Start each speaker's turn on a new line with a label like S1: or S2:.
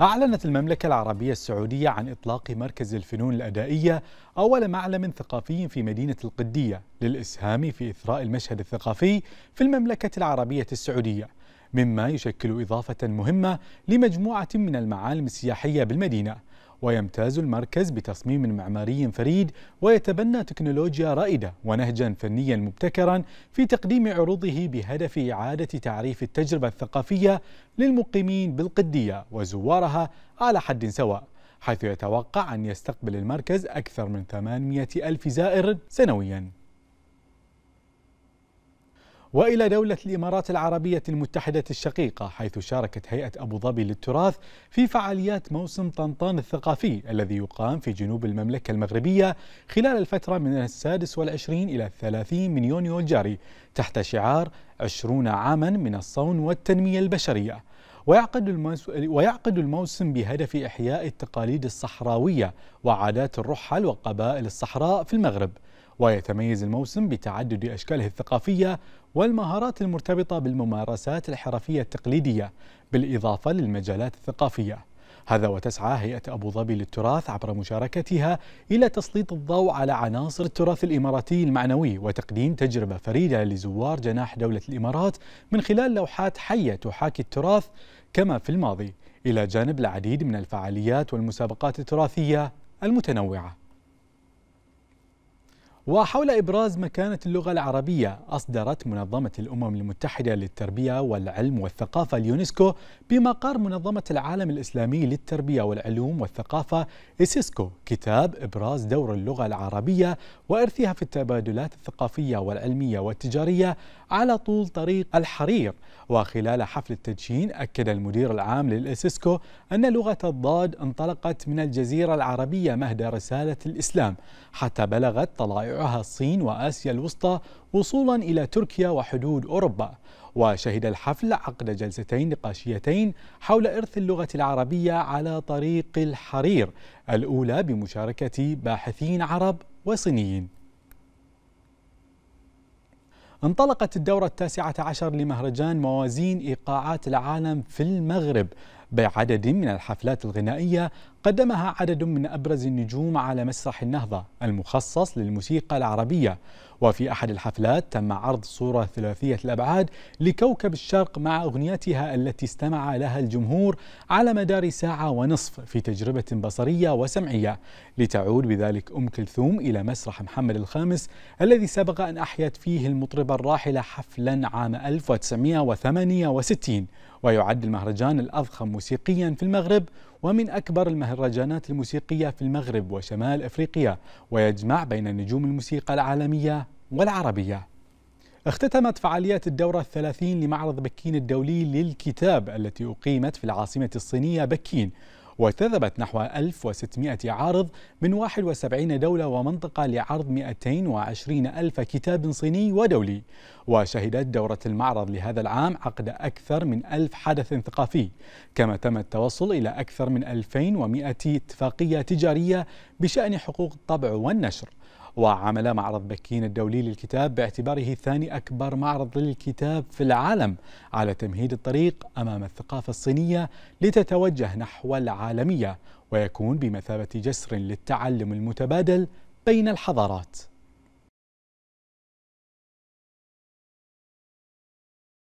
S1: أعلنت المملكة العربية السعودية عن إطلاق مركز الفنون الأدائية أول معلم ثقافي في مدينة القدية للإسهام في إثراء المشهد الثقافي في المملكة العربية السعودية مما يشكل إضافة مهمة لمجموعة من المعالم السياحية بالمدينة ويمتاز المركز بتصميم معماري فريد ويتبنى تكنولوجيا رائدة ونهجا فنيا مبتكرا في تقديم عروضه بهدف إعادة تعريف التجربة الثقافية للمقيمين بالقدية وزوارها على حد سواء حيث يتوقع أن يستقبل المركز أكثر من 800 ألف زائر سنوياً والى دوله الامارات العربيه المتحده الشقيقه حيث شاركت هيئه ابو ظبي للتراث في فعاليات موسم طنطان الثقافي الذي يقام في جنوب المملكه المغربيه خلال الفتره من السادس والعشرين الى الثلاثين من يونيو الجاري تحت شعار عشرون عاما من الصون والتنميه البشريه ويعقد ويعقد الموسم بهدف إحياء التقاليد الصحراوية وعادات الرحل وقبائل الصحراء في المغرب ويتميز الموسم بتعدد أشكاله الثقافية والمهارات المرتبطة بالممارسات الحرفية التقليدية بالإضافة للمجالات الثقافية هذا وتسعى هيئة أبو ظبي للتراث عبر مشاركتها إلى تسليط الضوء على عناصر التراث الإماراتي المعنوي وتقديم تجربة فريدة لزوار جناح دولة الإمارات من خلال لوحات حية تحاكي التراث كما في الماضي إلى جانب العديد من الفعاليات والمسابقات التراثية المتنوعه وحول إبراز مكانة اللغة العربية أصدرت منظمة الأمم المتحدة للتربية والعلم والثقافة اليونسكو بمقر منظمة العالم الإسلامي للتربية والعلوم والثقافة إسيسكو كتاب إبراز دور اللغة العربية وإرثها في التبادلات الثقافية والعلمية والتجارية على طول طريق الحرير وخلال حفل التدشين أكد المدير العام للإسسكو أن لغة الضاد انطلقت من الجزيرة العربية مهد رسالة الإسلام حتى بلغت طلائعها الصين وآسيا الوسطى وصولا إلى تركيا وحدود أوروبا وشهد الحفل عقد جلستين نقاشيتين حول إرث اللغة العربية على طريق الحرير الأولى بمشاركة باحثين عرب وصينيين انطلقت الدورة التاسعة عشر لمهرجان موازين إيقاعات العالم في المغرب بعدد من الحفلات الغنائية قدمها عدد من أبرز النجوم على مسرح النهضة المخصص للموسيقى العربية وفي أحد الحفلات تم عرض صورة ثلاثية الأبعاد لكوكب الشرق مع أغنيتها التي استمع لها الجمهور على مدار ساعة ونصف في تجربة بصرية وسمعية لتعود بذلك أم كلثوم إلى مسرح محمد الخامس الذي سبق أن أحيت فيه المطربة الراحلة حفلا عام 1968 ويعد المهرجان الأضخم موسيقيا في المغرب ومن أكبر المهرجانات الموسيقية في المغرب وشمال أفريقيا ويجمع بين نجوم الموسيقى العالمية والعربية اختتمت فعاليات الدورة الثلاثين لمعرض بكين الدولي للكتاب التي أقيمت في العاصمة الصينية بكين وتذبت نحو 1600 عارض من 71 دولة ومنطقة لعرض 220 ألف كتاب صيني ودولي وشهدت دورة المعرض لهذا العام عقد أكثر من ألف حدث ثقافي كما تم التوصل إلى أكثر من 2100 اتفاقية تجارية بشأن حقوق الطبع والنشر وعمل معرض بكين الدولي للكتاب باعتباره ثاني أكبر معرض للكتاب في العالم على تمهيد الطريق أمام الثقافة الصينية لتتوجه نحو العالمية ويكون بمثابة جسر للتعلم المتبادل بين الحضارات